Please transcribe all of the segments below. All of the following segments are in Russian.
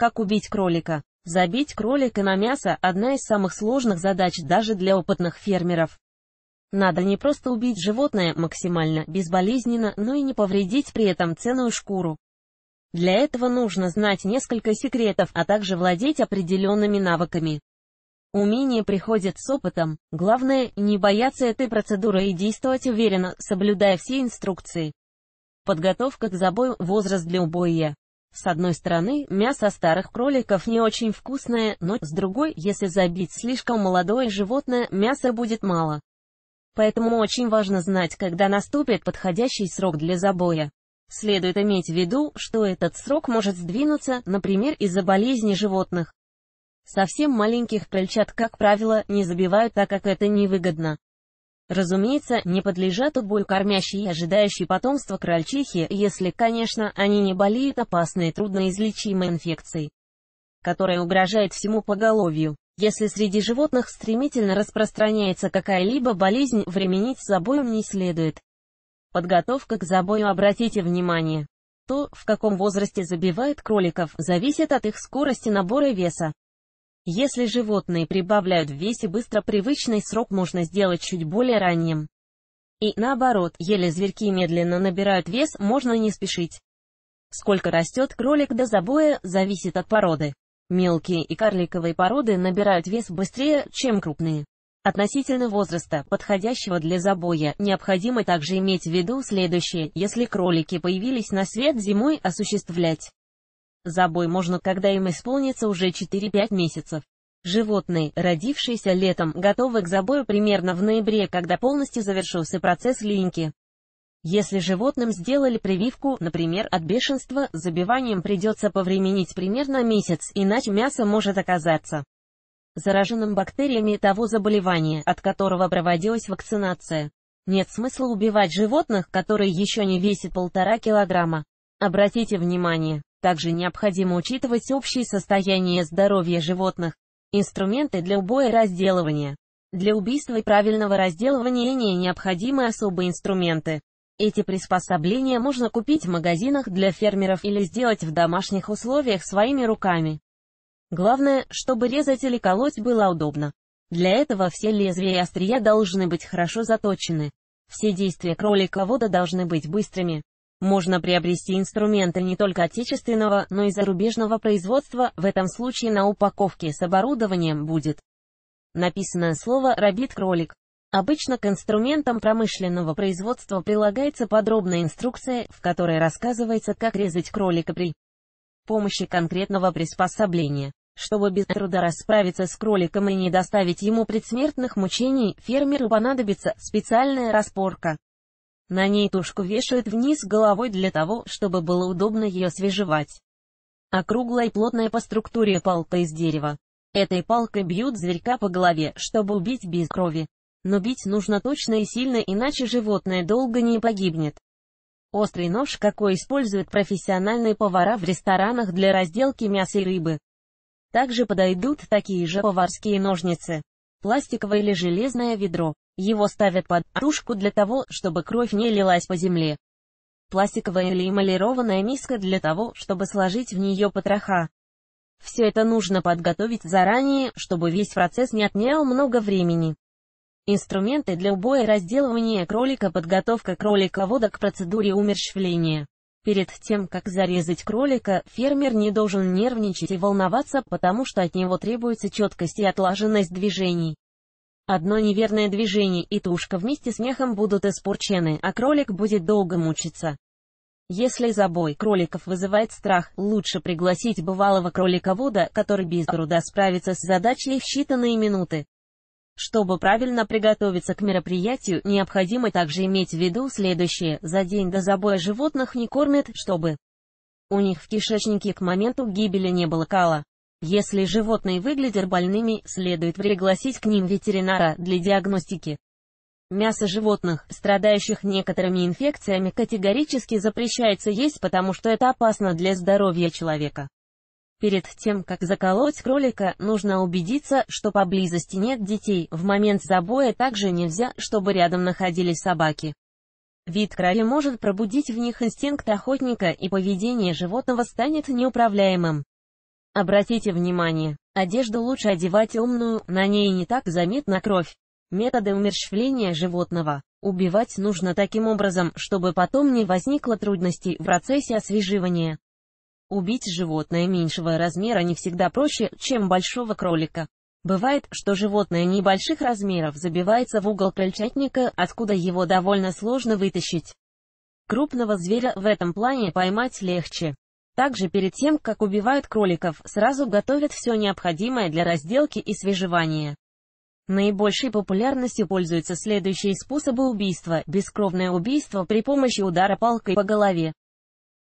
Как убить кролика? Забить кролика на мясо – одна из самых сложных задач даже для опытных фермеров. Надо не просто убить животное максимально безболезненно, но и не повредить при этом ценную шкуру. Для этого нужно знать несколько секретов, а также владеть определенными навыками. Умение приходит с опытом, главное – не бояться этой процедуры и действовать уверенно, соблюдая все инструкции. Подготовка к забою, возраст для убоя. С одной стороны, мясо старых кроликов не очень вкусное, но с другой, если забить слишком молодое животное, мяса будет мало. Поэтому очень важно знать, когда наступит подходящий срок для забоя. Следует иметь в виду, что этот срок может сдвинуться, например, из-за болезни животных. Совсем маленьких крольчат, как правило, не забивают, так как это невыгодно разумеется, не подлежат убой кормящей и ожидающей потомства крольчихи, если, конечно, они не болеют опасной трудноизлечимой инфекцией, которая угрожает всему поголовью. Если среди животных стремительно распространяется какая-либо болезнь, временить с забоем не следует. Подготовка к забою обратите внимание. То, в каком возрасте забивают кроликов, зависит от их скорости набора веса. Если животные прибавляют в весе быстро, привычный срок можно сделать чуть более ранним. И наоборот, еле зверьки медленно набирают вес, можно не спешить. Сколько растет кролик до забоя, зависит от породы. Мелкие и карликовые породы набирают вес быстрее, чем крупные. Относительно возраста, подходящего для забоя, необходимо также иметь в виду следующее, если кролики появились на свет зимой, осуществлять Забой можно, когда им исполнится уже 4-5 месяцев. Животные, родившиеся летом, готовы к забою примерно в ноябре, когда полностью завершился процесс линьки. Если животным сделали прививку, например, от бешенства, забиванием придется повременить примерно месяц, иначе мясо может оказаться зараженным бактериями того заболевания, от которого проводилась вакцинация. Нет смысла убивать животных, которые еще не весят полтора килограмма. Обратите внимание, также необходимо учитывать общее состояние здоровья животных, инструменты для убоя и разделывания. Для убийства и правильного разделывания не необходимы особые инструменты. Эти приспособления можно купить в магазинах для фермеров или сделать в домашних условиях своими руками. Главное, чтобы резать или колоть было удобно. Для этого все лезвия и острия должны быть хорошо заточены. Все действия кроликовода должны быть быстрыми. Можно приобрести инструменты не только отечественного, но и зарубежного производства, в этом случае на упаковке с оборудованием будет написано слово «Рабит кролик». Обычно к инструментам промышленного производства прилагается подробная инструкция, в которой рассказывается, как резать кролика при помощи конкретного приспособления. Чтобы без труда расправиться с кроликом и не доставить ему предсмертных мучений, фермеру понадобится специальная распорка. На ней тушку вешают вниз головой для того, чтобы было удобно ее свежевать. Округлая и плотная по структуре палка из дерева. Этой палкой бьют зверька по голове, чтобы убить без крови. Но бить нужно точно и сильно, иначе животное долго не погибнет. Острый нож, какой используют профессиональные повара в ресторанах для разделки мяса и рыбы. Также подойдут такие же поварские ножницы. Пластиковое или железное ведро. Его ставят под подушку для того, чтобы кровь не лилась по земле. Пластиковая или эмалированная миска для того, чтобы сложить в нее потроха. Все это нужно подготовить заранее, чтобы весь процесс не отнял много времени. Инструменты для убоя разделывания кролика Подготовка кроликовода к процедуре умерщвления. Перед тем, как зарезать кролика, фермер не должен нервничать и волноваться, потому что от него требуется четкость и отлаженность движений. Одно неверное движение и тушка вместе с мехом будут испорчены, а кролик будет долго мучиться. Если забой кроликов вызывает страх, лучше пригласить бывалого кроликовода, который без труда справится с задачей в считанные минуты. Чтобы правильно приготовиться к мероприятию, необходимо также иметь в виду следующее. За день до забоя животных не кормят, чтобы у них в кишечнике к моменту гибели не было кала. Если животные выглядят больными, следует пригласить к ним ветеринара для диагностики. Мясо животных, страдающих некоторыми инфекциями, категорически запрещается есть, потому что это опасно для здоровья человека. Перед тем, как заколоть кролика, нужно убедиться, что поблизости нет детей. В момент забоя также нельзя, чтобы рядом находились собаки. Вид крови может пробудить в них инстинкт охотника, и поведение животного станет неуправляемым. Обратите внимание, одежду лучше одевать умную, на ней не так заметна кровь. Методы умерщвления животного. Убивать нужно таким образом, чтобы потом не возникло трудностей в процессе освеживания. Убить животное меньшего размера не всегда проще, чем большого кролика. Бывает, что животное небольших размеров забивается в угол крольчатника, откуда его довольно сложно вытащить. Крупного зверя в этом плане поймать легче. Также перед тем, как убивают кроликов, сразу готовят все необходимое для разделки и свежевания. Наибольшей популярностью пользуются следующие способы убийства. Бескровное убийство при помощи удара палкой по голове.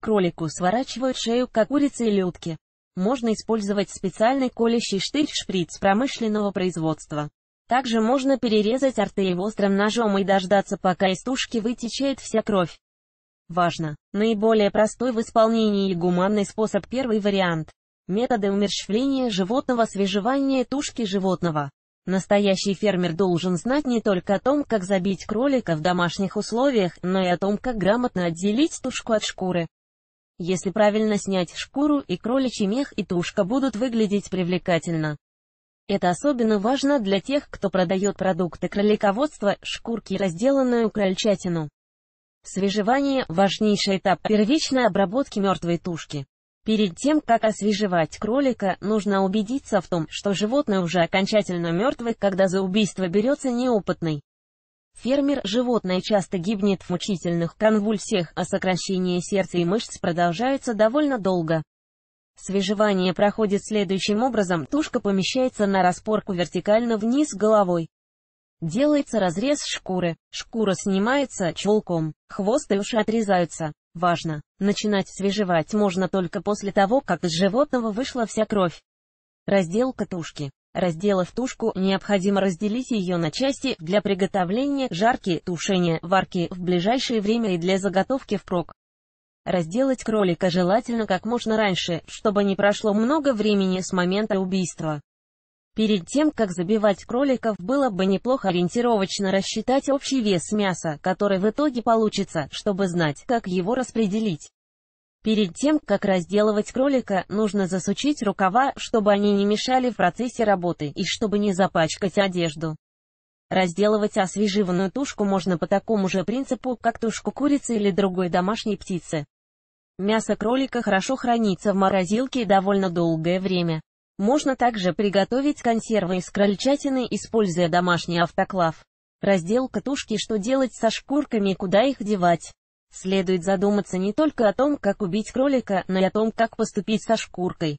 Кролику сворачивают шею, как курице или утке. Можно использовать специальный колющий штырь-шприц промышленного производства. Также можно перерезать артерию острым ножом и дождаться, пока из тушки вытечет вся кровь. Важно, наиболее простой в исполнении и гуманный способ первый вариант. Методы умерщвления животного свежевания тушки животного. Настоящий фермер должен знать не только о том, как забить кролика в домашних условиях, но и о том, как грамотно отделить тушку от шкуры. Если правильно снять шкуру и кроличий мех и тушка будут выглядеть привлекательно. Это особенно важно для тех, кто продает продукты кролиководства, шкурки и разделанную крольчатину. Свежевание – важнейший этап первичной обработки мертвой тушки. Перед тем, как освежевать кролика, нужно убедиться в том, что животное уже окончательно мертвое, когда за убийство берется неопытный. Фермер животное часто гибнет в мучительных конвульсиях, а сокращение сердца и мышц продолжается довольно долго. Свежевание проходит следующим образом, тушка помещается на распорку вертикально вниз головой. Делается разрез шкуры, шкура снимается чулком, хвост и уши отрезаются. Важно, начинать свежевать можно только после того, как из животного вышла вся кровь. Разделка тушки. Разделав тушку, необходимо разделить ее на части для приготовления жарки, тушения, варки в ближайшее время и для заготовки впрок. Разделать кролика желательно как можно раньше, чтобы не прошло много времени с момента убийства. Перед тем, как забивать кроликов, было бы неплохо ориентировочно рассчитать общий вес мяса, который в итоге получится, чтобы знать, как его распределить. Перед тем, как разделывать кролика, нужно засучить рукава, чтобы они не мешали в процессе работы и чтобы не запачкать одежду. Разделывать освеживанную тушку можно по такому же принципу, как тушку курицы или другой домашней птицы. Мясо кролика хорошо хранится в морозилке довольно долгое время. Можно также приготовить консервы из крольчатины, используя домашний автоклав. Раздел катушки «Что делать со шкурками и куда их девать?» Следует задуматься не только о том, как убить кролика, но и о том, как поступить со шкуркой.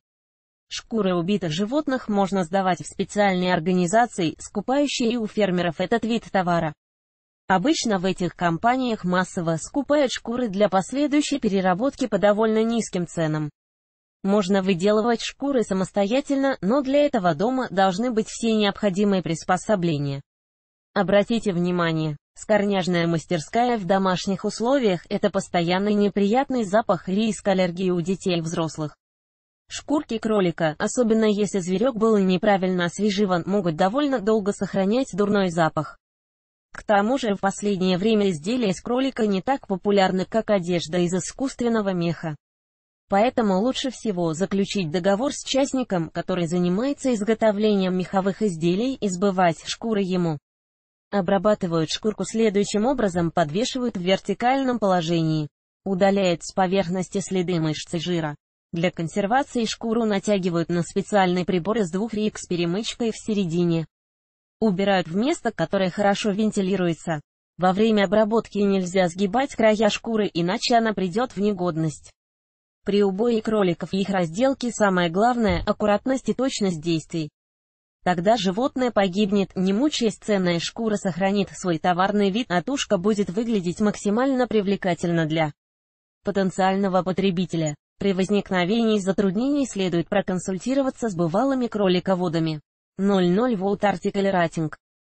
Шкуры убитых животных можно сдавать в специальные организации, скупающие у фермеров этот вид товара. Обычно в этих компаниях массово скупают шкуры для последующей переработки по довольно низким ценам. Можно выделывать шкуры самостоятельно, но для этого дома должны быть все необходимые приспособления. Обратите внимание, скорняжная мастерская в домашних условиях – это постоянный неприятный запах риск аллергии у детей и взрослых. Шкурки кролика, особенно если зверек был неправильно освеживан, могут довольно долго сохранять дурной запах. К тому же в последнее время изделия из кролика не так популярны, как одежда из искусственного меха. Поэтому лучше всего заключить договор с частником, который занимается изготовлением меховых изделий и сбывать шкуры ему. Обрабатывают шкурку следующим образом, подвешивают в вертикальном положении. удаляют с поверхности следы мышцы жира. Для консервации шкуру натягивают на специальный прибор с двух рик с перемычкой в середине. Убирают в место, которое хорошо вентилируется. Во время обработки нельзя сгибать края шкуры, иначе она придет в негодность. При убое кроликов и их разделке самое главное – аккуратность и точность действий. Тогда животное погибнет, не мучаясь ценная шкура сохранит свой товарный вид, а тушка будет выглядеть максимально привлекательно для потенциального потребителя. При возникновении затруднений следует проконсультироваться с бывалыми кролиководами. 00 Volt Article Rating